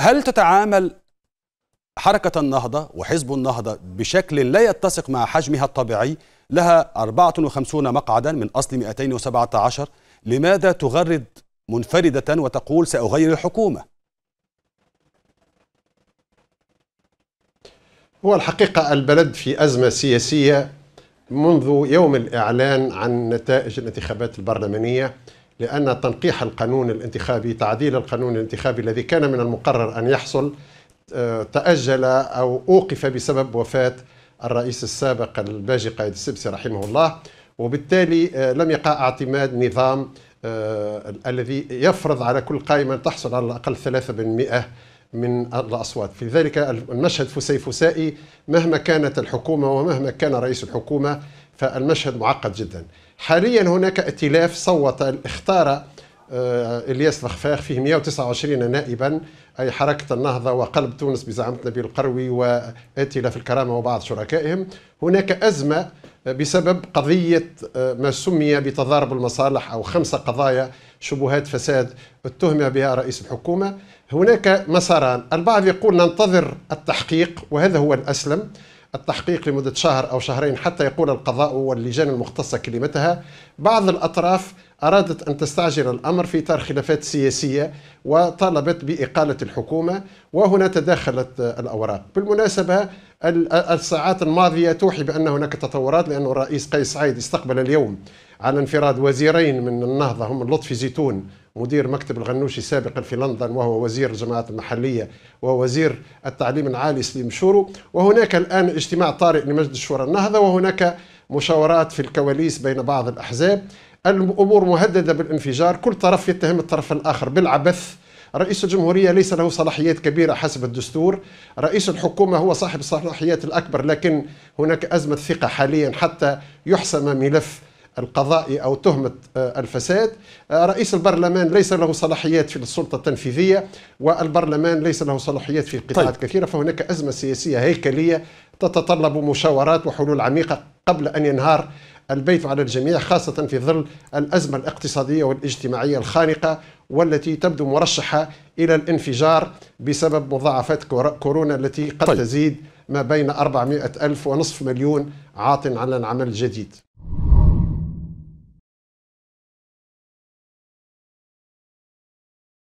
هل تتعامل حركة النهضة وحزب النهضة بشكل لا يتسق مع حجمها الطبيعي لها 54 مقعدا من أصل 217 لماذا تغرد منفردة وتقول سأغير الحكومة هو الحقيقة البلد في أزمة سياسية منذ يوم الإعلان عن نتائج الانتخابات البرلمانية لأن تنقيح القانون الانتخابي تعديل القانون الانتخابي الذي كان من المقرر أن يحصل آه، تأجل أو أوقف بسبب وفاة الرئيس السابق الباجي قائد السبسي رحمه الله وبالتالي آه، لم يقع اعتماد نظام آه، الذي يفرض على كل قائمة تحصل على الأقل 3% من الأصوات في ذلك المشهد فسيفسائي مهما كانت الحكومة ومهما كان رئيس الحكومة فالمشهد معقد جدا حاليا هناك ائتلاف صوت اختار آه، الياس الخفاخ فيه 129 نائبا اي حركه النهضه وقلب تونس بزعامه نبيل القروي وائتلاف الكرامه وبعض شركائهم هناك ازمه بسبب قضيه آه، ما سمي بتضارب المصالح او خمسه قضايا شبهات فساد اتهم بها رئيس الحكومه هناك مساران البعض يقول ننتظر التحقيق وهذا هو الاسلم التحقيق لمدة شهر أو شهرين حتى يقول القضاء واللجان المختصة كلمتها بعض الأطراف أرادت أن تستعجل الأمر في إطار خلافات سياسية وطالبت بإقالة الحكومة وهنا تداخلت الأوراق بالمناسبة الساعات الماضية توحي بأن هناك تطورات لأن الرئيس قيس سعيد استقبل اليوم على انفراد وزيرين من النهضة هم لطفي زيتون مدير مكتب الغنوشي سابقا في لندن وهو وزير الجماعات المحلية ووزير التعليم العالي سليم شورو وهناك الآن اجتماع طارئ لمجلس شورى النهضة وهناك مشاورات في الكواليس بين بعض الأحزاب الأمور مهددة بالانفجار كل طرف يتهم الطرف الآخر بالعبث رئيس الجمهورية ليس له صلاحيات كبيرة حسب الدستور رئيس الحكومة هو صاحب الصلاحيات الأكبر لكن هناك أزمة ثقة حاليا حتى يحسم ملف القضائي أو تهمة آه، الفساد آه، رئيس البرلمان ليس له صلاحيات في السلطة التنفيذية والبرلمان ليس له صلاحيات في قطاعات طيب. كثيرة فهناك أزمة سياسية هيكلية تتطلب مشاورات وحلول عميقة قبل أن ينهار البيت على الجميع خاصة في ظل الأزمة الاقتصادية والاجتماعية الخانقة والتي تبدو مرشحة إلى الانفجار بسبب مضاعفات كورونا التي قد طيب. تزيد ما بين 400 ألف ونصف مليون عاط على العمل الجديد